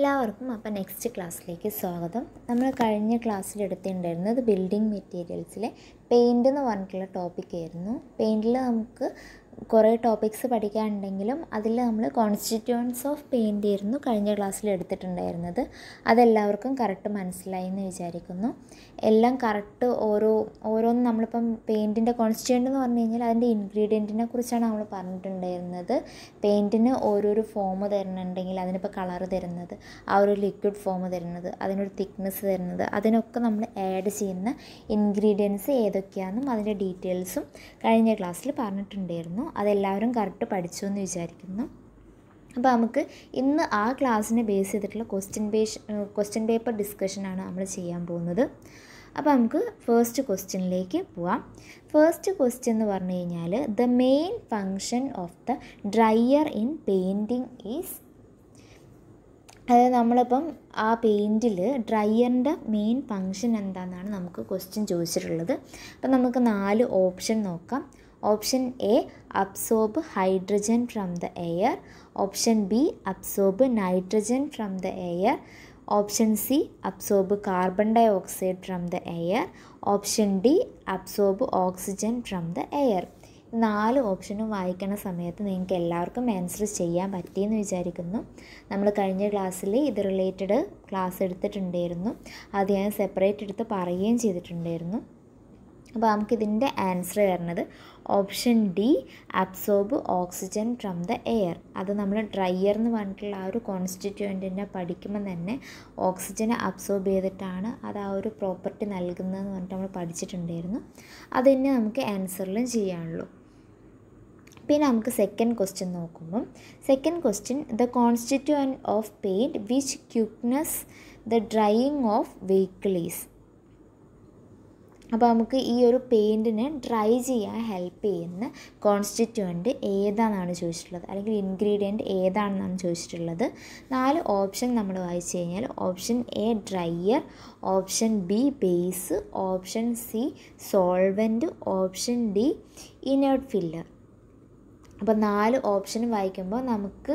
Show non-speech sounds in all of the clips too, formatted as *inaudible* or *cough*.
എല്ലാവർക്കും അപ്പോൾ നെക്സ്റ്റ് ക്ലാസ്സിലേക്ക് സ്വാഗതം നമ്മൾ കഴിഞ്ഞ ക്ലാസ്സിൽ എടുത്തിട്ടുണ്ടായിരുന്നത് ബിൽഡിംഗ് മെറ്റീരിയൽസിലെ പെയിൻ്റ് എന്ന് പറഞ്ഞിട്ടുള്ള ടോപ്പിക്കായിരുന്നു ആയിരുന്നു പെയിൻറ്റിൽ നമുക്ക് കുറേ ടോപ്പിക്സ് പഠിക്കാനുണ്ടെങ്കിലും അതിൽ നമ്മൾ കോൺസ്റ്റിറ്റ്യൂൻസ് ഓഫ് ആയിരുന്നു കഴിഞ്ഞ ക്ലാസ്സിൽ എടുത്തിട്ടുണ്ടായിരുന്നത് അതെല്ലാവർക്കും കറക്റ്റ് മനസ്സിലായി എന്ന് വിചാരിക്കുന്നു എല്ലാം കറക്റ്റ് ഓരോ ഓരോന്ന് നമ്മളിപ്പം പെയിൻറ്റിൻ്റെ കോൺസ്റ്റിറ്റ്യൂൻ്റ് എന്ന് പറഞ്ഞു കഴിഞ്ഞാൽ അതിൻ്റെ ഇൻഗ്രീഡിയൻറ്റിനെ കുറിച്ചാണ് നമ്മൾ പറഞ്ഞിട്ടുണ്ടായിരുന്നത് പെയിൻറ്റിന് ഓരോരോ ഫോം തരുന്നുണ്ടെങ്കിൽ അതിനിപ്പോൾ കളർ തരുന്നത് ആ ഒരു ലിക്വിഡ് ഫോം തരുന്നത് അതിനൊരു തിക്നെസ് തരുന്നത് അതിനൊക്കെ നമ്മൾ ആഡ് ചെയ്യുന്ന ഇൻഗ്രീഡിയൻസ് ഏതൊക്കെയാണെന്നും അതിൻ്റെ ഡീറ്റെയിൽസും കഴിഞ്ഞ ക്ലാസ്സിൽ പറഞ്ഞിട്ടുണ്ടായിരുന്നു അതെല്ലാവരും കറക്റ്റ് പഠിച്ചു എന്ന് വിചാരിക്കുന്നു അപ്പോൾ നമുക്ക് ഇന്ന് ആ ക്ലാസ്സിനെ ബേസ് ചെയ്തിട്ടുള്ള ക്വസ്റ്റ്യൻ ബേസ് ക്വസ്റ്റ്യൻ പേപ്പർ ഡിസ്കഷനാണ് നമ്മൾ ചെയ്യാൻ പോകുന്നത് അപ്പോൾ നമുക്ക് ഫസ്റ്റ് ക്വസ്റ്റ്യനിലേക്ക് പോവാം ഫസ്റ്റ് ക്വസ്റ്റ്യൻ എന്ന് പറഞ്ഞു കഴിഞ്ഞാൽ the main function of the dryer in painting is അതായത് നമ്മളിപ്പം ആ പെയിൻറ്റിൽ ഡ്രയറിൻ്റെ മെയിൻ ഫങ്ഷൻ എന്താണെന്നാണ് നമുക്ക് ക്വസ്റ്റ്യൻ ചോദിച്ചിട്ടുള്ളത് അപ്പം നമുക്ക് നാല് ഓപ്ഷൻ നോക്കാം option A absorb hydrogen from the air option B absorb nitrogen from the air option C absorb carbon dioxide from the air option D absorb oxygen from the air നാല് ഓപ്ഷനും വായിക്കുന്ന സമയത്ത് നിങ്ങൾക്ക് എല്ലാവർക്കും answer ചെയ്യാൻ പറ്റിയെന്ന് വിചാരിക്കുന്നു നമ്മൾ കഴിഞ്ഞ ക്ലാസ്സിൽ ഇത് റിലേറ്റഡ് ക്ലാസ് എടുത്തിട്ടുണ്ടായിരുന്നു അത് ഞാൻ സെപ്പറേറ്റ് എടുത്ത് പറയുകയും ചെയ്തിട്ടുണ്ടായിരുന്നു അപ്പോൾ നമുക്കിതിൻ്റെ ആൻസർ വരുന്നത് option D absorb oxygen from the air അത് നമ്മൾ ഡ്രയർ എന്ന് പറഞ്ഞിട്ടുള്ള ആ ഒരു കോൺസ്റ്റിറ്റ്യൂൻറ്റിനെ പഠിക്കുമ്പോൾ തന്നെ ഓക്സിജനെ അബ്സോർബ് ചെയ്തിട്ടാണ് അത് ആ ഒരു പ്രോപ്പർട്ടി നൽകുന്നതെന്ന് പറഞ്ഞിട്ട് നമ്മൾ പഠിച്ചിട്ടുണ്ടായിരുന്നു അത് തന്നെ നമുക്ക് ആൻസറിലും ചെയ്യാനുള്ളൂ പിന്നെ നമുക്ക് സെക്കൻഡ് ക്വസ്റ്റ്യൻ നോക്കുമ്പം second question the constituent of paint which quickens the drying of vehicle is അപ്പോൾ നമുക്ക് ഈ ഒരു പെയിൻറ്റിനെ ഡ്രൈ ചെയ്യാൻ ഹെൽപ്പ് ചെയ്യുന്ന കോൺസ്റ്റിറ്റ്യുവൻറ്റ് ഏതാണെന്നാണ് ചോദിച്ചിട്ടുള്ളത് അല്ലെങ്കിൽ ഇൻഗ്രീഡിയൻറ്റ് ഏതാണെന്നാണ് ചോദിച്ചിട്ടുള്ളത് നാല് ഓപ്ഷൻ നമ്മൾ വായിച്ചു കഴിഞ്ഞാൽ option A dryer option B base option C solvent option D inert filler അപ്പോൾ നാല് ഓപ്ഷൻ വായിക്കുമ്പോൾ നമുക്ക്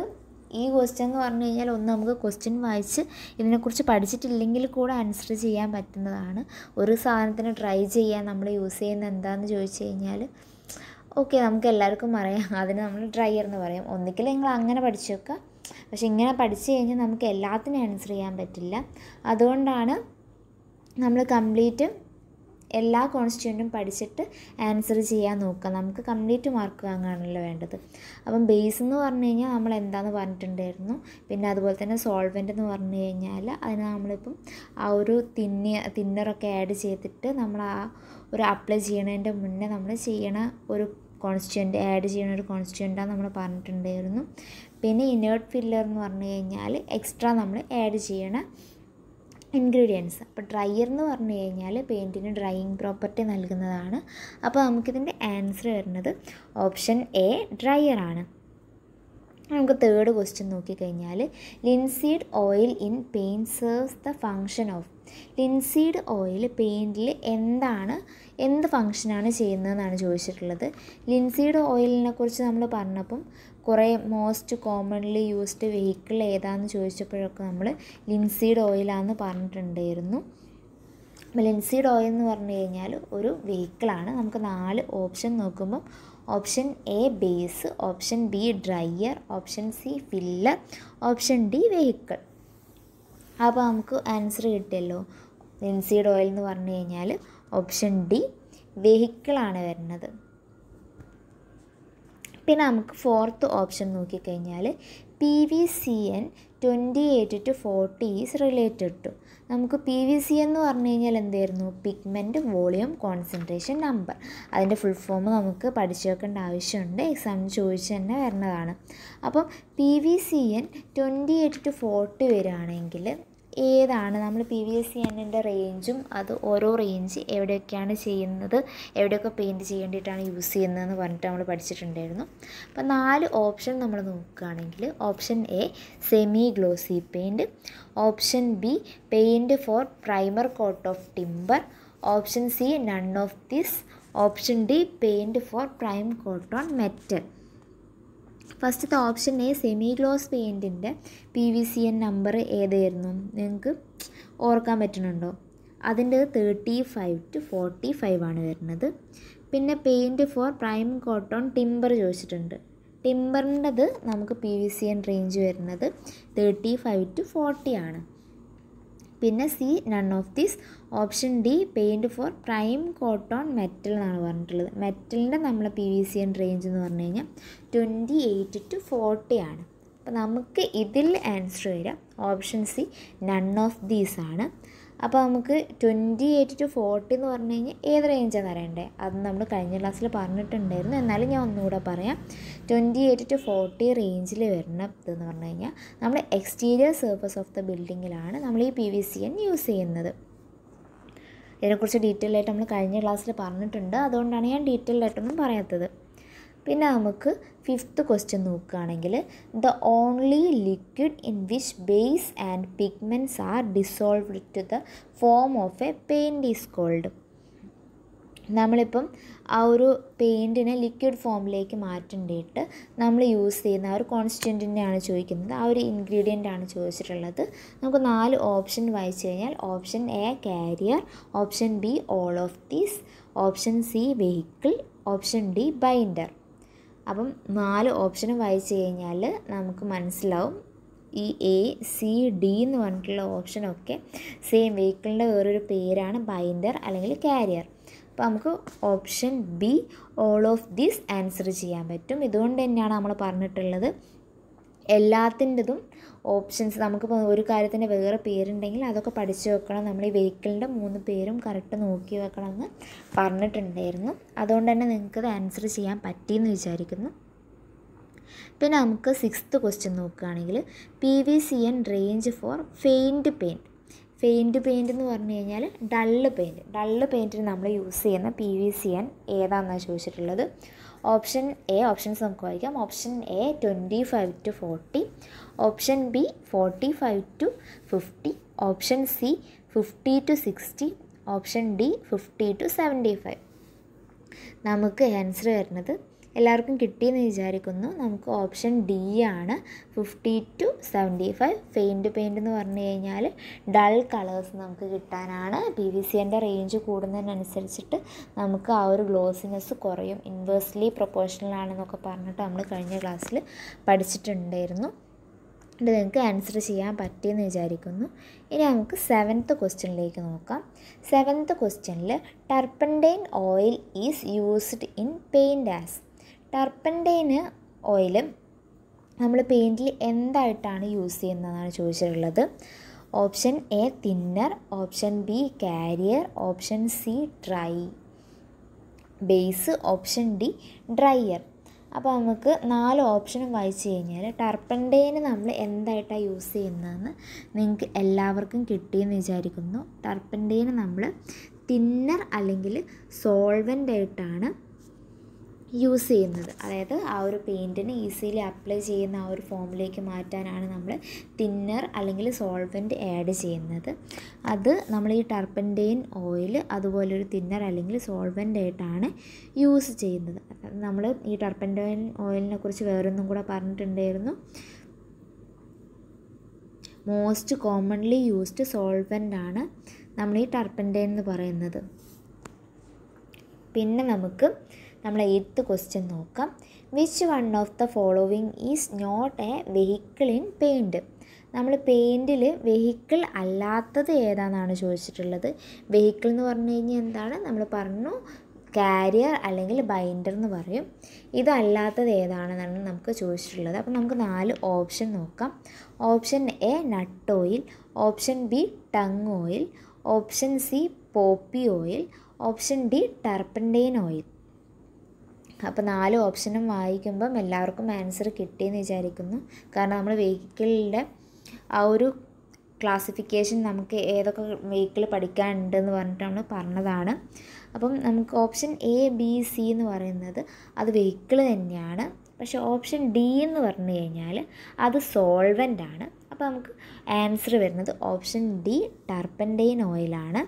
ഈ ക്വസ്റ്റ്യൻ എന്ന് പറഞ്ഞു കഴിഞ്ഞാൽ ഒന്ന് നമുക്ക് ക്വസ്റ്റ്യൻ വായിച്ച് ഇതിനെക്കുറിച്ച് പഠിച്ചിട്ടില്ലെങ്കിൽ കൂടെ ആൻസർ ചെയ്യാൻ പറ്റുന്നതാണ് ഒരു സാധനത്തിന് ട്രൈ ചെയ്യാൻ നമ്മൾ യൂസ് ചെയ്യുന്ന എന്താണെന്ന് ചോദിച്ചു കഴിഞ്ഞാൽ ഓക്കെ നമുക്ക് എല്ലാവർക്കും അറിയാം *laughs* അതിന് നമ്മൾ ട്രയർ എന്ന് പറയും ഒന്നിക്കൽ നിങ്ങൾ അങ്ങനെ പഠിച്ചു വെക്കുക പക്ഷെ ഇങ്ങനെ പഠിച്ചു കഴിഞ്ഞാൽ നമുക്ക് എല്ലാത്തിനും ആൻസർ ചെയ്യാൻ പറ്റില്ല അതുകൊണ്ടാണ് നമ്മൾ കംപ്ലീറ്റ് എല്ലാ കോൺസ്റ്റിറ്റ്യൻറ്റും പഠിച്ചിട്ട് ആൻസർ ചെയ്യാൻ നോക്കുക നമുക്ക് കംപ്ലീറ്റ് മാർക്ക് വാങ്ങാനല്ലോ വേണ്ടത് അപ്പം ബേസ് എന്ന് പറഞ്ഞു കഴിഞ്ഞാൽ നമ്മൾ എന്താണെന്ന് പറഞ്ഞിട്ടുണ്ടായിരുന്നു പിന്നെ അതുപോലെ തന്നെ സോൾവെൻ്റ് എന്ന് പറഞ്ഞു കഴിഞ്ഞാൽ അതിന് നമ്മളിപ്പം ആ ഒരു തിന്ന തിന്നറൊക്കെ ആഡ് ചെയ്തിട്ട് നമ്മൾ ആ ഒരു അപ്ലൈ ചെയ്യണതിൻ്റെ മുന്നേ നമ്മൾ ചെയ്യണ ഒരു കോൺസ്റ്റിറ്റ്യൻ്റ് ആഡ് ചെയ്യണ ഒരു കോൺസ്റ്റിറ്റ്യൻ്റാണ് നമ്മൾ പറഞ്ഞിട്ടുണ്ടായിരുന്നു പിന്നെ ഇനേർട്ട് ഫില്ലർ എന്ന് പറഞ്ഞു കഴിഞ്ഞാൽ എക്സ്ട്രാ നമ്മൾ ആഡ് ചെയ്യണ ഇൻഗ്രീഡിയൻസ് അപ്പോൾ ഡ്രയർ എന്ന് പറഞ്ഞു കഴിഞ്ഞാൽ പെയിൻറ്റിന് ഡ്രൈയിങ് പ്രോപ്പർട്ടി നൽകുന്നതാണ് അപ്പോൾ നമുക്കിതിൻ്റെ ആൻസർ വരുന്നത് ഓപ്ഷൻ എ ഡ്രയർ ആണ് നമുക്ക് തേർഡ് ക്വസ്റ്റ്യൻ നോക്കിക്കഴിഞ്ഞാൽ linseed oil in paint serves the function of linseed oil പെയിൻറ്റിൽ എന്താണ് എന്ത് ഫങ്ഷനാണ് ചെയ്യുന്നതെന്നാണ് ചോദിച്ചിട്ടുള്ളത് ലിൻസീഡ് ഓയിലിനെ കുറിച്ച് നമ്മൾ പറഞ്ഞപ്പം കുറേ മോസ്റ്റ് കോമൺലി യൂസ്ഡ് വെഹിക്കിൾ ഏതാണെന്ന് ചോദിച്ചപ്പോഴൊക്കെ നമ്മൾ ലിൻസീഡ് ഓയിലാണെന്ന് പറഞ്ഞിട്ടുണ്ടായിരുന്നു അപ്പോൾ ലിൻസീഡ് ഓയിൽ എന്ന് പറഞ്ഞു കഴിഞ്ഞാൽ ഒരു വെഹിക്കിളാണ് നമുക്ക് നാല് ഓപ്ഷൻ നോക്കുമ്പോൾ option A base option B dryer option C filler option D vehicle അപ്പോൾ നമുക്ക് ആൻസർ കിട്ടിയല്ലോ ലിൻസീഡ് ഓയിൽ എന്ന് പറഞ്ഞു കഴിഞ്ഞാൽ ഓപ്ഷൻ ഡി വെഹിക്കിളാണ് വരുന്നത് പിന്നെ നമുക്ക് ഫോർത്ത് ഓപ്ഷൻ നോക്കിക്കഴിഞ്ഞാൽ P V C N twenty eight to forty is related to നമുക്ക് പി വി സി എന്ന് പറഞ്ഞു കഴിഞ്ഞാൽ എന്തായിരുന്നു പിഗ്മെൻറ്റ് വോളിയം കോൺസെൻട്രേഷൻ നമ്പർ അതിൻ്റെ ഫുൾ ഫോം നമുക്ക് പഠിച്ചു വെക്കേണ്ട ആവശ്യമുണ്ട് എക്സാം ചോദിച്ച് തന്നെ വരുന്നതാണ് അപ്പം P V C N twenty eight to forty വരികയാണെങ്കിൽ ഏതാണ് നമ്മൾ പി വി എസ് സി എന്നിൻ്റെ റേഞ്ചും അത് ഓരോ റേഞ്ച് എവിടെയൊക്കെയാണ് ചെയ്യുന്നത് എവിടെയൊക്കെ പെയിൻറ് ചെയ്യേണ്ടിയിട്ടാണ് യൂസ് ചെയ്യുന്നതെന്ന് പറഞ്ഞിട്ട് നമ്മൾ പഠിച്ചിട്ടുണ്ടായിരുന്നു അപ്പോൾ നാല് ഓപ്ഷൻ നമ്മൾ നോക്കുകയാണെങ്കിൽ option A semi glossy paint option B paint for primer coat of timber option C none of this option D paint for prime coat on metal ഫസ്റ്റത്തെ ഓപ്ഷൻ എ സെമി ഗ്ലോസ് പെയിൻറ്റിൻ്റെ P V C N number ഏതായിരുന്നു നിങ്ങൾക്ക് ഓർക്കാൻ പറ്റുന്നുണ്ടോ അതിൻ്റെ thirty five to forty five ആണ് വരുന്നത് പിന്നെ paint for prime coat on timber ചോദിച്ചിട്ടുണ്ട് ടിമ്പറിൻ്റെത് നമുക്ക് P V C N range വരുന്നത് തേർട്ടി ഫൈവ് ടു ഫോർട്ടി ആണ് പിന്നെ C none of these option D paint for prime coat on metal എന്നാണ് പറഞ്ഞിട്ടുള്ളത് മെറ്റലിൻ്റെ നമ്മളെ P V C N range എന്ന് പറഞ്ഞു കഴിഞ്ഞാൽ ട്വൻറ്റി എയ്റ്റ് ടു ഫോർട്ടി ആണ് അപ്പോൾ നമുക്ക് ഇതിൽ ആൻസർ വരിക option C none of these ആണ് അപ്പോൾ നമുക്ക് ട്വൻറ്റി എയ്റ്റ് ടു ഫോർട്ടി എന്ന് പറഞ്ഞു കഴിഞ്ഞാൽ ഏത് റേഞ്ചാണ് വരേണ്ടത് അത് നമ്മൾ കഴിഞ്ഞ ക്ലാസ്സിൽ പറഞ്ഞിട്ടുണ്ടായിരുന്നു എന്നാലും ഞാൻ ഒന്നുകൂടെ പറയാം ട്വൻറ്റി എയ്റ്റ് ടു ഫോർട്ടി റേഞ്ചിൽ വരണം എന്ന് പറഞ്ഞു കഴിഞ്ഞാൽ നമ്മൾ എക്സ്റ്റീരിയർ സർഫസ് ഓഫ് ദ ബിൽഡിങ്ങിലാണ് നമ്മൾ ഈ P V C N use ചെയ്യുന്നത് ഇതിനെക്കുറിച്ച് ഡീറ്റെയിൽ ആയിട്ട് നമ്മൾ കഴിഞ്ഞ ക്ലാസ്സിൽ പറഞ്ഞിട്ടുണ്ട് അതുകൊണ്ടാണ് ഞാൻ ഡീറ്റെയിൽ ആയിട്ടൊന്നും പറയാത്തത് പിന്നെ നമുക്ക് ഫിഫ്ത്ത് ക്വസ്റ്റ്യൻ നോക്കുകയാണെങ്കിൽ the only liquid in which base and pigments are dissolved to the form of a paint is called നമ്മളിപ്പം ആ ഒരു പെയിൻറ്റിനെ ലിക്വിഡ് ഫോമിലേക്ക് മാറ്റേണ്ടിയിട്ട് നമ്മൾ യൂസ് ചെയ്യുന്ന ആ ഒരു കോൺസ്റ്റൻറ്റിനെയാണ് ചോദിക്കുന്നത് ആ ഒരു ഇൻഗ്രീഡിയൻ്റ് ആണ് ചോദിച്ചിട്ടുള്ളത് നമുക്ക് നാല് ഓപ്ഷൻ വായിച്ചു കഴിഞ്ഞാൽ option A carrier option B all of these option C vehicle option D binder അപ്പം നാല് ഓപ്ഷനും വായിച്ചു കഴിഞ്ഞാൽ നമുക്ക് മനസ്സിലാവും ഈ എ സി ഡി എന്ന് പറഞ്ഞിട്ടുള്ള ഓപ്ഷനൊക്കെ സെയിം വെഹിക്കിളിൻ്റെ വേറൊരു പേരാണ് ബൈൻഡർ അല്ലെങ്കിൽ കാരിയർ അപ്പോൾ നമുക്ക് option B all of this answer ചെയ്യാൻ പറ്റും ഇതുകൊണ്ട് തന്നെയാണ് നമ്മൾ പറഞ്ഞിട്ടുള്ളത് എല്ലാത്തിൻ്റെതും ഓപ്ഷൻസ് നമുക്കിപ്പോൾ ഒരു കാര്യത്തിൻ്റെ വേറെ പേരുണ്ടെങ്കിൽ അതൊക്കെ പഠിച്ചു വെക്കണം നമ്മൾ ഈ വെഹിക്കിളിൻ്റെ മൂന്ന് പേരും കറക്റ്റ് നോക്കി വെക്കണമെന്ന് പറഞ്ഞിട്ടുണ്ടായിരുന്നു അതുകൊണ്ട് തന്നെ ഇത് ആൻസർ ചെയ്യാൻ പറ്റിയെന്ന് വിചാരിക്കുന്നു പിന്നെ നമുക്ക് സിക്സ്ത് ക്വസ്റ്റ്യൻ നോക്കുകയാണെങ്കിൽ P V C N range for faint paint faint paint എന്ന് പറഞ്ഞു കഴിഞ്ഞാൽ ഡള്ള് പെയിൻറ്റ് ഡള്ള് പെയിൻറ്റിന് നമ്മൾ യൂസ് ചെയ്യുന്ന പി വി സി എൻ ഏതാണെന്നാണ് ചോദിച്ചിട്ടുള്ളത് ഓപ്ഷൻ എ ഓപ്ഷൻസ് നമുക്ക് വായിക്കാം option A twenty five to forty option B forty five to fifty option C fifty to sixty option D fifty to seventy five നമുക്ക് answer വരുന്നത് എല്ലാവർക്കും കിട്ടിയെന്ന് വിചാരിക്കുന്നു നമുക്ക് ഓപ്ഷൻ ഡി ആണ് fifty to seventy five faint paint എന്ന് പറഞ്ഞു കഴിഞ്ഞാൽ ഡൾ കളേഴ്സ് നമുക്ക് കിട്ടാനാണ് പി വി സിൻ്റെ റേഞ്ച് കൂടുന്നതിനനുസരിച്ചിട്ട് നമുക്ക് ആ ഒരു ഗ്ലോസിനെസ് കുറയും ഇൻവേഴ്സ്ലി പ്രൊപ്പോർഷണൽ ആണെന്നൊക്കെ പറഞ്ഞിട്ട് നമ്മൾ കഴിഞ്ഞ ക്ലാസ്സിൽ പഠിച്ചിട്ടുണ്ടായിരുന്നു ഇത് നിങ്ങൾക്ക് ആൻസർ ചെയ്യാൻ പറ്റിയെന്ന് വിചാരിക്കുന്നു ഇനി നമുക്ക് സെവൻത്ത് ക്വസ്റ്റ്യനിലേക്ക് നോക്കാം സെവൻത്ത് ക്വസ്റ്റ്യനിൽ turpentine oil is used in paint as ടർപ്പൻറ്റൈന് ഓയിൽ നമ്മൾ പെയിൻറ്റിൽ എന്തായിട്ടാണ് യൂസ് ചെയ്യുന്നതെന്നാണ് ചോദിച്ചിട്ടുള്ളത് option A thinner option B carrier option C dry base option D dryer അപ്പോൾ നമുക്ക് നാല് ഓപ്ഷനും വായിച്ച് കഴിഞ്ഞാൽ ടർപ്പൻഡേന് നമ്മൾ എന്തായിട്ടാണ് യൂസ് ചെയ്യുന്നതെന്ന് നിങ്ങൾക്ക് എല്ലാവർക്കും കിട്ടിയെന്ന് വിചാരിക്കുന്നു ടർപ്പൻഡേന് നമ്മൾ തിന്നർ അല്ലെങ്കിൽ സോൾവൻ്റ് ആയിട്ടാണ് യൂസ് ചെയ്യുന്നത് അതായത് ആ ഒരു പെയിൻറ്റിന് ഈസിലി അപ്ലൈ ചെയ്യുന്ന ആ ഒരു ഫോമിലേക്ക് മാറ്റാനാണ് നമ്മൾ തിന്നർ അല്ലെങ്കിൽ സോൾവെൻറ്റ് ആഡ് ചെയ്യുന്നത് അത് നമ്മൾ ഈ ടർപ്പൻറ്റെയിൻ ഓയിൽ അതുപോലെ ഒരു തിന്നർ അല്ലെങ്കിൽ സോൾവെൻ്റ് ആയിട്ടാണ് യൂസ് ചെയ്യുന്നത് നമ്മൾ ഈ ടർപ്പൻറ്റെയിൻ ഓയിലിനെ കുറിച്ച് വേറൊന്നും കൂടെ പറഞ്ഞിട്ടുണ്ടായിരുന്നു മോസ്റ്റ് കോമൺലി യൂസ്ഡ് സോൾവെൻ്റ് ആണ് നമ്മൾ ഈ ടർപ്പൻറ്റെയിൻ എന്ന് പറയുന്നത് പിന്നെ നമുക്ക് നമ്മൾ എയ്ത്ത് ക്വസ്റ്റ്യൻ നോക്കാം which one of the following is not a vehicle in paint നമ്മൾ പെയിൻറ്റിൽ വെഹിക്കിൾ അല്ലാത്തത് ഏതാണെന്നാണ് ചോദിച്ചിട്ടുള്ളത് വെഹിക്കിൾ എന്ന് പറഞ്ഞു കഴിഞ്ഞാൽ എന്താണ് നമ്മൾ പറഞ്ഞു കാരിയർ അല്ലെങ്കിൽ ബൈൻഡർ എന്ന് പറയും ഇതല്ലാത്തത് ഏതാണെന്നാണ് നമുക്ക് ചോദിച്ചിട്ടുള്ളത് അപ്പോൾ നമുക്ക് നാല് ഓപ്ഷൻ നോക്കാം option A nut oil option B tung oil option C poppy oil option D turpentine oil അപ്പോൾ നാല് ഓപ്ഷനും വായിക്കുമ്പം എല്ലാവർക്കും ആൻസർ കിട്ടിയെന്ന് വിചാരിക്കുന്നു കാരണം നമ്മൾ വെഹിക്കിളിൻ്റെ ആ ഒരു ക്ലാസിഫിക്കേഷൻ നമുക്ക് ഏതൊക്കെ വെഹിക്കിൾ പഠിക്കാനുണ്ടെന്ന് എന്ന് നമ്മൾ പറഞ്ഞതാണ് അപ്പം നമുക്ക് ഓപ്ഷൻ എ ബി സി എന്ന് പറയുന്നത് അത് വെഹിക്കിൾ തന്നെയാണ് പക്ഷേ ഓപ്ഷൻ ഡി എന്ന് പറഞ്ഞു കഴിഞ്ഞാൽ അത് സോൾവൻ്റ് ആണ് അപ്പോൾ നമുക്ക് ആൻസർ വരുന്നത് ഓപ്ഷൻ ഡി ടർപ്പൻറ്റൈൻ ഓയിലാണ്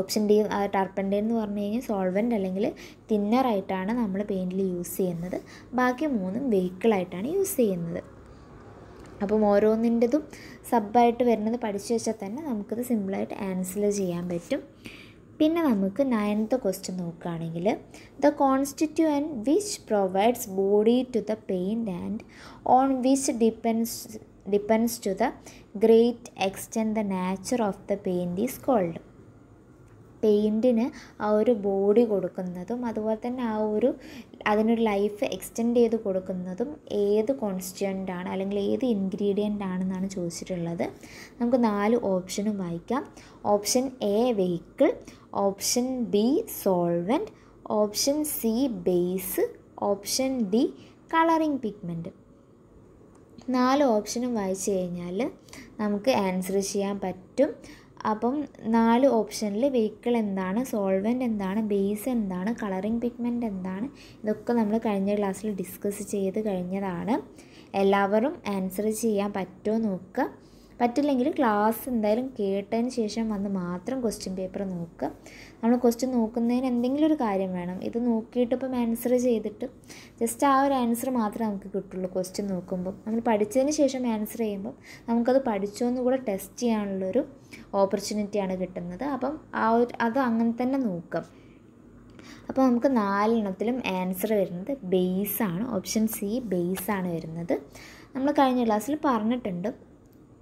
ഓപ്ഷൻ ഡി ടർപ്പൻ എന്ന് പറഞ്ഞു കഴിഞ്ഞാൽ സോൾവെൻ്റ് അല്ലെങ്കിൽ തിന്നറായിട്ടാണ് നമ്മൾ പെയിൻറ്റിൽ യൂസ് ചെയ്യുന്നത് ബാക്കി മൂന്നും വെഹിക്കിളായിട്ടാണ് യൂസ് ചെയ്യുന്നത് അപ്പം ഓരോന്നിൻ്റെതും സബായിട്ട് വരുന്നത് പഠിച്ചു വെച്ചാൽ തന്നെ നമുക്കത് സിമ്പിളായിട്ട് ആൻസർ ചെയ്യാൻ പറ്റും പിന്നെ നമുക്ക് നയൻത്ത് ക്വസ്റ്റ്യൻ നോക്കുകയാണെങ്കിൽ the and which provides body to the paint and on which depends depends to the great extent the nature of the paint is called പെയിൻറ്റിന് ആ ഒരു ബോഡി കൊടുക്കുന്നതും അതുപോലെ തന്നെ ആ ഒരു അതിനൊരു ലൈഫ് എക്സ്റ്റെൻഡ് ചെയ്ത് കൊടുക്കുന്നതും ഏത് കോൺസ്റ്റൻ്റ് ആണ് അല്ലെങ്കിൽ ഏത് ഇൻഗ്രീഡിയൻ്റ് ആണെന്നാണ് ചോദിച്ചിട്ടുള്ളത് നമുക്ക് നാല് ഓപ്ഷനും വായിക്കാം option A vehicle option B solvent option C base option D colouring pigment നാല് ഓപ്ഷനും വായിച്ചു കഴിഞ്ഞാൽ നമുക്ക് ആൻസർ ചെയ്യാൻ പറ്റും അപ്പം നാല് ഓപ്ഷനിൽ വെഹിക്കിൾ എന്താണ് സോൾവെൻ്റ് എന്താണ് ബേസ് എന്താണ് കളറിംഗ് പിഗ്മെൻ്റ് എന്താണ് ഇതൊക്കെ നമ്മൾ കഴിഞ്ഞ ക്ലാസ്സിൽ ഡിസ്കസ് ചെയ്ത് കഴിഞ്ഞതാണ് എല്ലാവരും ആൻസർ ചെയ്യാൻ പറ്റുമോ നോക്കുക പറ്റില്ലെങ്കിൽ ക്ലാസ് എന്തായാലും കേട്ടതിന് ശേഷം വന്ന് മാത്രം ക്വസ്റ്റ്യൻ പേപ്പർ നോക്കുക നമ്മൾ ക്വസ്റ്റ്യൻ നോക്കുന്നതിന് എന്തെങ്കിലും ഒരു കാര്യം വേണം ഇത് നോക്കിയിട്ട് ഇപ്പം ആൻസർ ചെയ്തിട്ട് ജസ്റ്റ് ആ ഒരു ആൻസർ മാത്രമേ നമുക്ക് കിട്ടുള്ളൂ ക്വസ്റ്റ്യൻ നോക്കുമ്പോൾ നമ്മൾ പഠിച്ചതിന് ശേഷം ആൻസർ ചെയ്യുമ്പോൾ നമുക്കത് പഠിച്ചോ എന്ന് കൂടെ ടെസ്റ്റ് ചെയ്യാനുള്ളൊരു ഓപ്പർച്യൂണിറ്റിയാണ് കിട്ടുന്നത് അപ്പം ആ ഒരു അത് അങ്ങനെ തന്നെ നോക്കാം അപ്പോൾ നമുക്ക് നാലെണ്ണത്തിലും ആൻസർ വരുന്നത് ബേസ് ആണ് ഓപ്ഷൻ സി ബേസ് ആണ് വരുന്നത് നമ്മൾ കഴിഞ്ഞ ക്ലാസ്സിൽ പറഞ്ഞിട്ടുണ്ട്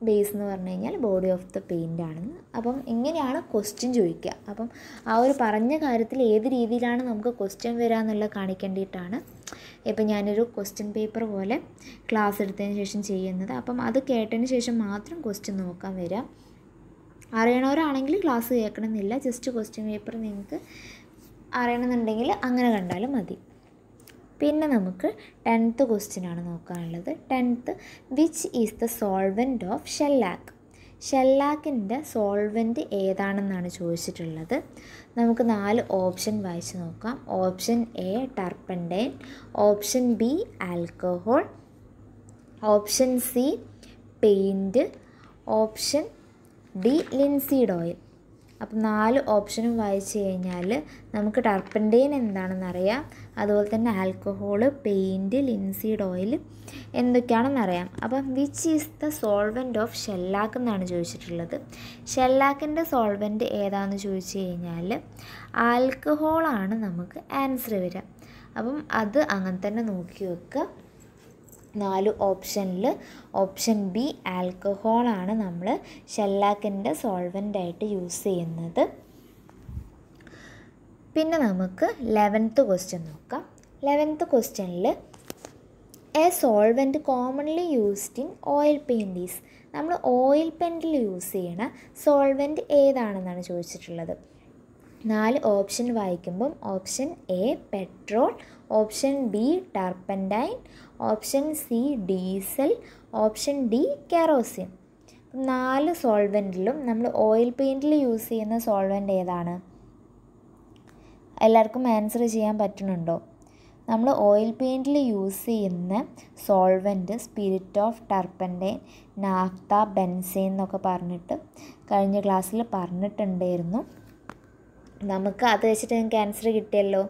ബേസ് എന്ന് പറഞ്ഞു കഴിഞ്ഞാൽ ബോഡി ഓഫ് ദ പെയിൻ്റ് ആണെന്ന് അപ്പം ഇങ്ങനെയാണ് ക്വസ്റ്റ്യൻ ചോദിക്കുക അപ്പം ആ ഒരു പറഞ്ഞ കാര്യത്തിൽ ഏത് രീതിയിലാണ് നമുക്ക് ക്വസ്റ്റ്യൻ വരിക എന്നുള്ളത് കാണിക്കേണ്ടിയിട്ടാണ് ഇപ്പം ഞാനൊരു ക്വസ്റ്റ്യൻ പേപ്പർ പോലെ ക്ലാസ് എടുത്തതിന് ശേഷം ചെയ്യുന്നത് അപ്പം അത് കേട്ടതിന് ശേഷം മാത്രം ക്വസ്റ്റ്യൻ നോക്കാൻ വരിക അറിയണവരാണെങ്കിൽ ക്ലാസ് കേൾക്കണമെന്നില്ല ജസ്റ്റ് ക്വസ്റ്റ്യൻ പേപ്പർ നിങ്ങൾക്ക് അറിയണമെന്നുണ്ടെങ്കിൽ അങ്ങനെ കണ്ടാലും മതി പിന്നെ നമുക്ക് ടെൻത്ത് ക്വസ്റ്റ്യൻ ആണ് നോക്കാനുള്ളത് tenth which is the solvent of shellac ഷെല്ലാക്കിൻ്റെ സോൾവെൻറ്റ് ഏതാണെന്നാണ് ചോദിച്ചിട്ടുള്ളത് നമുക്ക് നാല് ഓപ്ഷൻ വായിച്ച് നോക്കാം option A turpentine option B alcohol option C paint option D linseed oil അപ്പം നാല് ഓപ്ഷനും വായിച്ചു കഴിഞ്ഞാൽ നമുക്ക് ടർപ്പൻഡൈൻ എന്താണെന്നറിയാം അതുപോലെ തന്നെ ആൽക്കഹോള് പെയിൻറ്റ് ലിൻസീഡ് ഓയിൽ എന്തൊക്കെയാണെന്ന് അറിയാം അപ്പം which is the solvent of shellac എന്നാണ് ചോദിച്ചിട്ടുള്ളത് ഷെല്ലാക്കിൻ്റെ സോൾവെൻറ്റ് ഏതാണെന്ന് ചോദിച്ചു കഴിഞ്ഞാൽ ആൽക്കഹോളാണ് നമുക്ക് ആൻസർ വരിക അപ്പം അത് അങ്ങനെ തന്നെ നോക്കി വെക്കുക നാല് ഓപ്ഷനിൽ ഓപ്ഷൻ ബി ആൽക്കഹോളാണ് നമ്മൾ ഷെല്ലാക്കിൻ്റെ സോൾവെൻ്റായിട്ട് യൂസ് ചെയ്യുന്നത് പിന്നെ നമുക്ക് ലെവൻത്ത് ക്വസ്റ്റ്യൻ നോക്കാം ലെവൻത്ത് ക്വസ്റ്റ്യനിൽ A solvent commonly used in oil paints നമ്മൾ ഓയിൽ പെയിൻറ്റിൽ യൂസ് ചെയ്യണ സോൾവെൻറ്റ് ഏതാണെന്നാണ് ചോദിച്ചിട്ടുള്ളത് നാല് ഓപ്ഷൻ വായിക്കുമ്പം option A petrol option B turpentine option C diesel option D kerosene നാല് സോൾവെൻറ്റിലും നമ്മൾ ഓയിൽ പെയിൻറ്റിൽ യൂസ് ചെയ്യുന്ന സോൾവെൻ്റ് ഏതാണ് എല്ലാവർക്കും ആൻസർ ചെയ്യാൻ പറ്റുന്നുണ്ടോ നമ്മൾ ഓയിൽ പെയിൻറ്റിൽ യൂസ് ചെയ്യുന്ന solvent spirit of turpentine naphtha benzene എന്നൊക്കെ പറഞ്ഞിട്ട് കഴിഞ്ഞ ക്ലാസ്സിൽ പറഞ്ഞിട്ടുണ്ടായിരുന്നു നമുക്ക് അത് വെച്ചിട്ട് നിങ്ങൾക്ക് ആൻസർ കിട്ടിയല്ലോ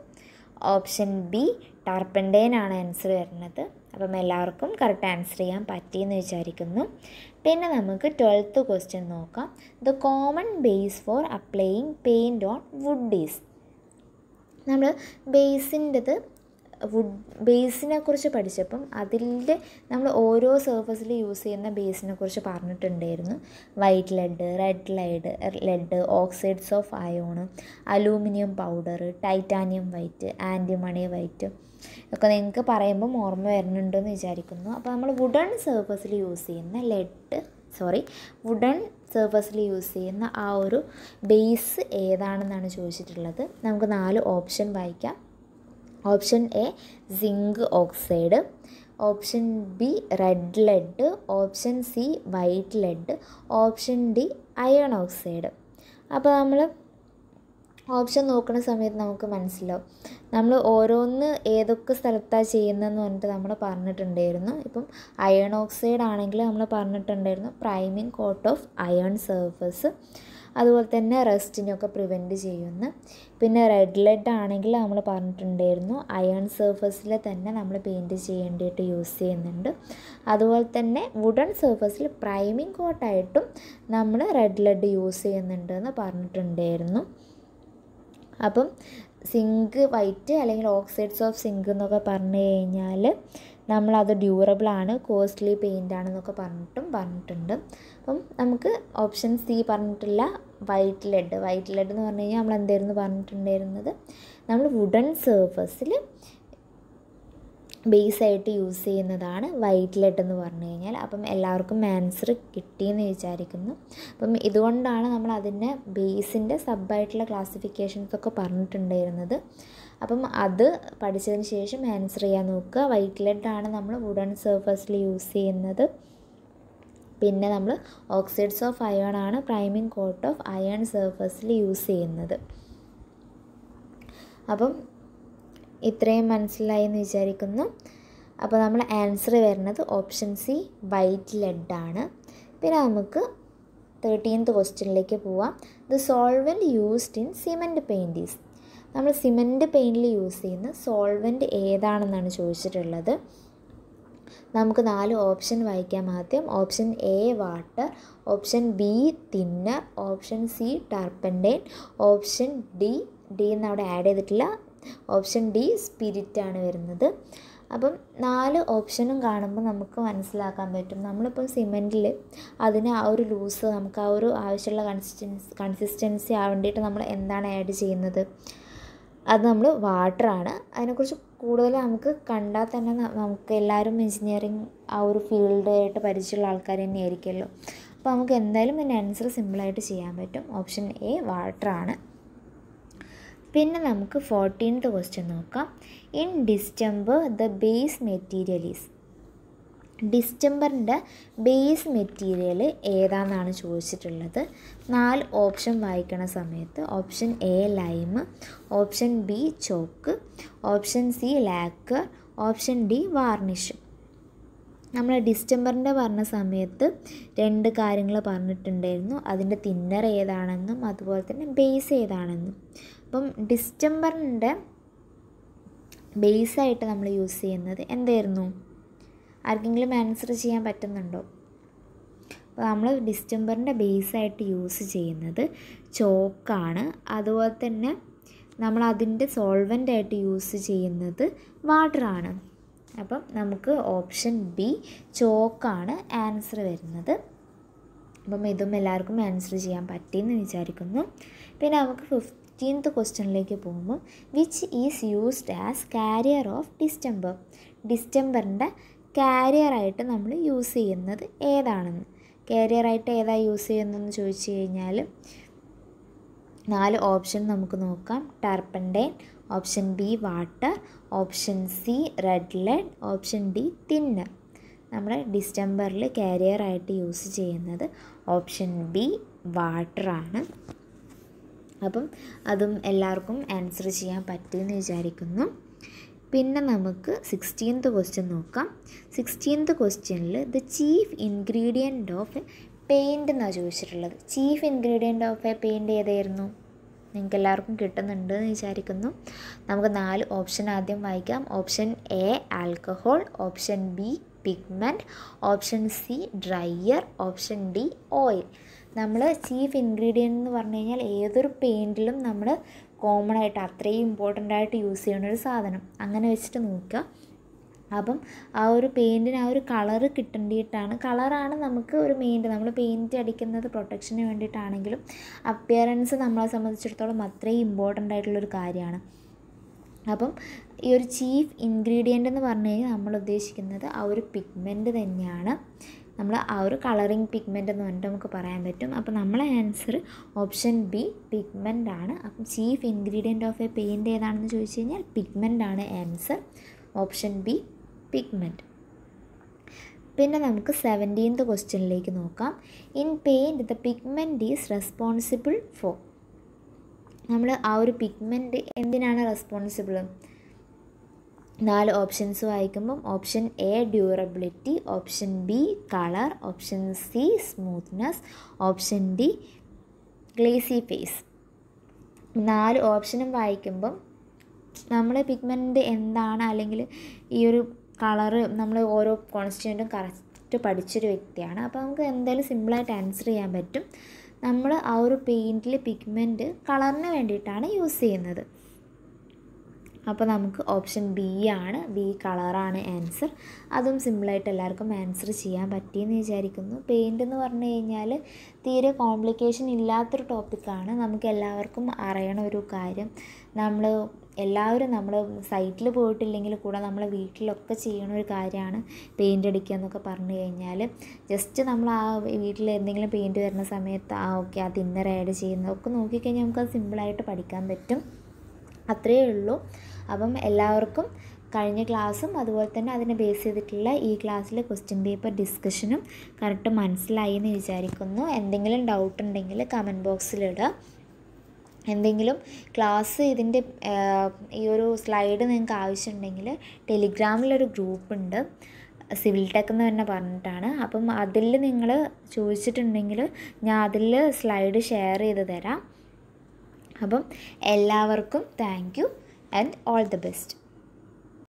ഓപ്ഷൻ ബി ടർപ്പൻ്റെൻ ആണ് ആൻസർ വരുന്നത് അപ്പം എല്ലാവർക്കും കറക്റ്റ് ആൻസർ ചെയ്യാൻ പറ്റിയെന്ന് വിചാരിക്കുന്നു പിന്നെ നമുക്ക് ട്വൽത്ത് ക്വസ്റ്റ്യൻ നോക്കാം the common base for applying paint on wood is നമ്മൾ ബേസിൻ്റെത് വുഡ് ബേസിനെ കുറിച്ച് പഠിച്ചപ്പം അതിൻ്റെ നമ്മൾ ഓരോ സർഫസിൽ യൂസ് ചെയ്യുന്ന ബേസിനെ കുറിച്ച് പറഞ്ഞിട്ടുണ്ടായിരുന്നു white lead red lead lead oxides of iron aluminium powder titanium white antimony white ഒക്കെ നിങ്ങൾക്ക് പറയുമ്പം ഓർമ്മ വരുന്നുണ്ടോ എന്ന് വിചാരിക്കുന്നു അപ്പോൾ നമ്മൾ വുഡൺ സർഫസിൽ യൂസ് ചെയ്യുന്ന ലെഡ് സോറി വുഡൺ സർഫസിൽ യൂസ് ചെയ്യുന്ന ആ ഒരു ബേസ് ഏതാണെന്നാണ് ചോദിച്ചിട്ടുള്ളത് നമുക്ക് നാല് ഓപ്ഷൻ വായിക്കാം option A zinc oxide option B red lead option C white lead option D iron oxide അപ്പോൾ നമ്മൾ ഓപ്ഷൻ നോക്കുന്ന സമയത്ത് നമുക്ക് മനസ്സിലാവും നമ്മൾ ഓരോന്ന് ഏതൊക്കെ സ്ഥലത്താണ് ചെയ്യുന്നതെന്ന് പറഞ്ഞിട്ട് നമ്മൾ പറഞ്ഞിട്ടുണ്ടായിരുന്നു ഇപ്പം അയൺ ഓക്സൈഡ് ആണെങ്കിൽ നമ്മൾ പറഞ്ഞിട്ടുണ്ടായിരുന്നു priming coat of iron surface അതുപോലെ തന്നെ റസ്റ്റിനൊക്കെ പ്രിവെൻറ്റ് ചെയ്യുന്ന പിന്നെ റെഡ് ലെഡ് ആണെങ്കിൽ നമ്മൾ പറഞ്ഞിട്ടുണ്ടായിരുന്നു അയൺ സർഫസിൽ തന്നെ നമ്മൾ പെയിൻറ്റ് ചെയ്യേണ്ടിയിട്ട് യൂസ് ചെയ്യുന്നുണ്ട് അതുപോലെ തന്നെ വുഡൺ സർഫസിൽ പ്രൈമിംഗ് കോട്ടായിട്ടും നമ്മൾ റെഡ് ലെഡ് യൂസ് ചെയ്യുന്നുണ്ട് എന്ന് പറഞ്ഞിട്ടുണ്ടായിരുന്നു അപ്പം സിങ്ക് വൈറ്റ് അല്ലെങ്കിൽ ഓക്സൈഡ്സ് ഓഫ് സിങ്ക് എന്നൊക്കെ പറഞ്ഞു കഴിഞ്ഞാൽ നമ്മളത് ആണ് കോസ്റ്റ്ലി പെയിൻ്റ് ആണെന്നൊക്കെ പറഞ്ഞിട്ടും പറഞ്ഞിട്ടുണ്ട് അപ്പം നമുക്ക് ഓപ്ഷൻ സി പറഞ്ഞിട്ടില്ല വൈറ്റ് ലെഡ് വൈറ്റ് ലെഡ് എന്ന് പറഞ്ഞു കഴിഞ്ഞാൽ നമ്മൾ എന്തായിരുന്നു പറഞ്ഞിട്ടുണ്ടായിരുന്നത് നമ്മൾ വുഡൻ സർഫസിൽ ബേസായിട്ട് യൂസ് ചെയ്യുന്നതാണ് വൈറ്റ് ലെഡ് എന്ന് പറഞ്ഞു കഴിഞ്ഞാൽ അപ്പം എല്ലാവർക്കും ആൻസർ കിട്ടിയെന്ന് വിചാരിക്കുന്നു അപ്പം ഇതുകൊണ്ടാണ് നമ്മൾ അതിൻ്റെ ബേസിൻ്റെ സബായിട്ടുള്ള ഒക്കെ പറഞ്ഞിട്ടുണ്ടായിരുന്നത് അപ്പം അത് പഠിച്ചതിന് ശേഷം ആൻസർ ചെയ്യാൻ നോക്കുക വൈറ്റ് ലെഡ് ആണ് നമ്മൾ വുഡൺ സർഫസിൽ യൂസ് ചെയ്യുന്നത് പിന്നെ നമ്മൾ ഓക്സൈഡ്സ് ഓഫ് അയൺ ആണ് പ്രൈമിംഗ് കോട്ട് ഓഫ് അയൺ സർഫസിൽ യൂസ് ചെയ്യുന്നത് അപ്പം ഇത്രയും മനസ്സിലായി എന്ന് വിചാരിക്കുന്നു അപ്പോൾ നമ്മൾ ആൻസർ വരുന്നത് ഓപ്ഷൻ സി വൈറ്റ് ലെഡാണ് പിന്നെ നമുക്ക് തേർട്ടീൻത്ത് ക്വസ്റ്റ്യനിലേക്ക് പോവാം the solvent used in cement paints നമ്മൾ സിമെൻറ്റ് പെയിൻറ്റിൽ യൂസ് ചെയ്യുന്ന സോൾവെൻറ്റ് ഏതാണെന്നാണ് ചോദിച്ചിട്ടുള്ളത് നമുക്ക് നാല് ഓപ്ഷൻ വായിക്കാം ആദ്യം option A water option B thinner option C turpentine option D D എന്ന് അവിടെ ആഡ് ചെയ്തിട്ടില്ല ഓപ്ഷൻ ഡി സ്പിരിറ്റാണ് വരുന്നത് അപ്പം നാല് ഓപ്ഷനും കാണുമ്പോൾ നമുക്ക് മനസ്സിലാക്കാൻ പറ്റും നമ്മളിപ്പം സിമെൻറ്റിൽ അതിന് ആ ഒരു ലൂസ് നമുക്ക് ആ ഒരു ആവശ്യമുള്ള കൺസിസ്റ്റൻസ് കൺസിസ്റ്റൻസി ആവേണ്ടിയിട്ട് നമ്മൾ എന്താണ് ആഡ് ചെയ്യുന്നത് അത് നമ്മൾ വാട്ടറാണ് അതിനെക്കുറിച്ച് കൂടുതൽ നമുക്ക് കണ്ടാൽ തന്നെ നമുക്ക് എല്ലാവരും എഞ്ചിനീയറിങ് ആ ഒരു ഫീൽഡായിട്ട് പരിചയമുള്ള ആൾക്കാർ തന്നെ ആയിരിക്കുമല്ലോ അപ്പോൾ നമുക്ക് എന്തായാലും അതിൻ്റെ ആൻസർ സിമ്പിളായിട്ട് ചെയ്യാൻ പറ്റും ഓപ്ഷൻ എ വാട്ടറാണ് പിന്നെ നമുക്ക് ഫോർട്ടീൻത്ത് ക്വസ്റ്റ്യൻ നോക്കാം in distemper the base material is ഡിസ്റ്റംബറിൻ്റെ ബേസ് മെറ്റീരിയൽ ഏതാണെന്നാണ് ചോദിച്ചിട്ടുള്ളത് നാല് ഓപ്ഷൻ വായിക്കണ സമയത്ത് option A lime option B chalk option C lac option D varnish നമ്മൾ ഡിസ്റ്റംബറിൻ്റെ പറഞ്ഞ സമയത്ത് രണ്ട് കാര്യങ്ങൾ പറഞ്ഞിട്ടുണ്ടായിരുന്നു അതിൻ്റെ തിന്നർ ഏതാണെന്നും അതുപോലെ തന്നെ ബേസ് ഏതാണെന്നും ഇപ്പം ഡിസ്റ്റംബറിൻ്റെ ബേസായിട്ട് നമ്മൾ യൂസ് ചെയ്യുന്നത് എന്തായിരുന്നു ആർക്കെങ്കിലും ആൻസർ ചെയ്യാൻ പറ്റുന്നുണ്ടോ അപ്പോൾ നമ്മൾ ഡിസ്റ്റംബറിൻ്റെ ബേസായിട്ട് യൂസ് ചെയ്യുന്നത് ചോക്കാണ് അതുപോലെ തന്നെ നമ്മൾ അതിൻ്റെ സോൾവൻ്റായിട്ട് യൂസ് ചെയ്യുന്നത് വാട്ടറാണ് അപ്പം നമുക്ക് ഓപ്ഷൻ ബി ചോക്കാണ് ആൻസർ വരുന്നത് അപ്പം ഇതും എല്ലാവർക്കും ആൻസർ ചെയ്യാൻ പറ്റിയെന്ന് വിചാരിക്കുന്നു പിന്നെ നമുക്ക് ഫിഫ്ത്ത് ഫിഫ്റ്റീൻത്ത് ക്വസ്റ്റ്യനിലേക്ക് പോകുമ്പോൾ which is used as carrier of distemper ഡിസ്റ്റംബറിൻ്റെ കാരിയറായിട്ട് നമ്മൾ യൂസ് ചെയ്യുന്നത് ഏതാണെന്ന് കാരിയറായിട്ട് ഏതാ യൂസ് ചെയ്യുന്നതെന്ന് ചോദിച്ചു കഴിഞ്ഞാൽ നാല് ഓപ്ഷൻ നമുക്ക് നോക്കാം turpentine option B water option C red line option D thinner നമ്മുടെ ഡിസ്റ്റംബറിൽ കാരിയറായിട്ട് യൂസ് ചെയ്യുന്നത് ഓപ്ഷൻ ബി വാട്ടറാണ് അപ്പം അതും എല്ലാവർക്കും ആൻസർ ചെയ്യാൻ പറ്റുമെന്ന് വിചാരിക്കുന്നു പിന്നെ നമുക്ക് സിക്സ്റ്റീൻത്ത് ക്വസ്റ്റ്യൻ നോക്കാം സിക്സ്റ്റീൻത്ത് ക്വസ്റ്റ്യനിൽ the chief ingredient of paint എന്നാണ് ചോദിച്ചിട്ടുള്ളത് chief ingredient of a paint ഏതായിരുന്നു നിങ്ങൾക്ക് എല്ലാവർക്കും കിട്ടുന്നുണ്ട് എന്ന് വിചാരിക്കുന്നു നമുക്ക് നാല് ഓപ്ഷൻ ആദ്യം വായിക്കാം option A alcohol option B pigment option C drier option D oil നമ്മൾ ചീഫ് ഇൻഗ്രീഡിയൻ്റ് എന്ന് പറഞ്ഞു കഴിഞ്ഞാൽ ഏതൊരു പെയിൻറ്റിലും നമ്മൾ കോമൺ ആയിട്ട് അത്രയും ഇമ്പോർട്ടൻ്റ് ആയിട്ട് യൂസ് ചെയ്യുന്ന ഒരു സാധനം അങ്ങനെ വെച്ചിട്ട് നോക്കുക അപ്പം ആ ഒരു പെയിൻറ്റിന് ആ ഒരു കളറ് കിട്ടേണ്ടിയിട്ടാണ് കളറാണ് നമുക്ക് ഒരു മെയിൻ നമ്മൾ പെയിൻറ്റ് അടിക്കുന്നത് പ്രൊട്ടക്ഷന് വേണ്ടിയിട്ടാണെങ്കിലും അപ്പിയറൻസ് നമ്മളെ സംബന്ധിച്ചിടത്തോളം അത്രയും ഇമ്പോർട്ടൻ്റ് ആയിട്ടുള്ളൊരു കാര്യമാണ് അപ്പം ഈ ഒരു ചീഫ് ഇൻഗ്രീഡിയൻ്റ് എന്ന് പറഞ്ഞു കഴിഞ്ഞാൽ നമ്മൾ ഉദ്ദേശിക്കുന്നത് ആ ഒരു പിഗ്മെൻറ്റ് തന്നെയാണ് നമ്മൾ ആ ഒരു കളറിങ് പിഗ്മെൻ്റ് എന്ന് പറഞ്ഞിട്ട് നമുക്ക് പറയാൻ പറ്റും അപ്പോൾ നമ്മളെ ആൻസർ ഓപ്ഷൻ ബി പിഗ്മെൻ്റ് ആണ് അപ്പം chief ingredient of a paint ഏതാണെന്ന് ചോദിച്ചു കഴിഞ്ഞാൽ പിഗ്മെൻ്റ് ആണ് ആൻസർ ഓപ്ഷൻ ബി പിഗ്മെൻറ്റ് പിന്നെ നമുക്ക് സെവൻറ്റീൻത് ക്വസ്റ്റ്യനിലേക്ക് നോക്കാം in paint the pigment is responsible for നമ്മൾ ആ ഒരു പിഗ്മെൻറ്റ് എന്തിനാണ് റെസ്പോൺസിബിൾ നാല് ഓപ്ഷൻസ് വായിക്കുമ്പം option A durability option B colour option C smoothness option D glazy face നാല് ഓപ്ഷനും വായിക്കുമ്പം നമ്മൾ പിഗ്മെൻ്റ് എന്താണ് അല്ലെങ്കിൽ ഈ ഒരു കളറ് നമ്മൾ ഓരോ കോൺസ്റ്റിറ്റ്യൻറ്റും കറക്റ്റ് പഠിച്ചൊരു വ്യക്തിയാണ് അപ്പോൾ നമുക്ക് എന്തായാലും സിമ്പിളായിട്ട് ആൻസർ ചെയ്യാൻ പറ്റും നമ്മൾ ആ ഒരു പെയിൻറ്റിൽ പിഗ്മെൻറ്റ് കളറിന് വേണ്ടിയിട്ടാണ് യൂസ് ചെയ്യുന്നത് അപ്പോൾ നമുക്ക് ഓപ്ഷൻ ബി ആണ് ബി കളറാണ് ആൻസർ അതും സിമ്പിളായിട്ട് എല്ലാവർക്കും ആൻസർ ചെയ്യാൻ പറ്റിയെന്ന് വിചാരിക്കുന്നു പെയിൻ്റ് എന്ന് പറഞ്ഞു കഴിഞ്ഞാൽ തീരെ കോംപ്ലിക്കേഷൻ ഇല്ലാത്തൊരു ടോപ്പിക്കാണ് നമുക്ക് എല്ലാവർക്കും അറിയണ ഒരു കാര്യം നമ്മൾ എല്ലാവരും നമ്മൾ സൈറ്റിൽ പോയിട്ടില്ലെങ്കിൽ കൂടെ നമ്മൾ വീട്ടിലൊക്കെ ചെയ്യണ ഒരു കാര്യമാണ് പെയിൻ്റ് അടിക്കുക എന്നൊക്കെ പറഞ്ഞു കഴിഞ്ഞാൽ ജസ്റ്റ് നമ്മൾ ആ വീട്ടിൽ എന്തെങ്കിലും പെയിൻറ്റ് വരുന്ന സമയത്ത് ആ ഓക്കെ ആ തിന്നർ ആഡ് ചെയ്യുന്നതൊക്കെ നോക്കിക്കഴിഞ്ഞാൽ നമുക്കത് സിമ്പിളായിട്ട് പഠിക്കാൻ പറ്റും അത്രയേ ഉള്ളൂ അപ്പം എല്ലാവർക്കും കഴിഞ്ഞ ക്ലാസ്സും അതുപോലെ തന്നെ അതിനെ ബേസ് ചെയ്തിട്ടുള്ള ഈ ക്ലാസ്സിലെ ക്വസ്റ്റ്യൻ പേപ്പർ ഡിസ്കഷനും കറക്റ്റ് മനസ്സിലായി എന്ന് വിചാരിക്കുന്നു എന്തെങ്കിലും ഡൗട്ട് ഉണ്ടെങ്കിൽ കമൻറ്റ് ബോക്സിലിടുക എന്തെങ്കിലും ക്ലാസ് ഇതിൻ്റെ ഈ ഒരു സ്ലൈഡ് നിങ്ങൾക്ക് ആവശ്യമുണ്ടെങ്കിൽ ടെലിഗ്രാമിലൊരു ഗ്രൂപ്പുണ്ട് സിവിൽ ടെക് എന്ന് തന്നെ പറഞ്ഞിട്ടാണ് അപ്പം അതിൽ നിങ്ങൾ ചോദിച്ചിട്ടുണ്ടെങ്കിൽ ഞാൻ അതിൽ സ്ലൈഡ് ഷെയർ ചെയ്ത് തരാം അപ്പം എല്ലാവർക്കും thank and all the best.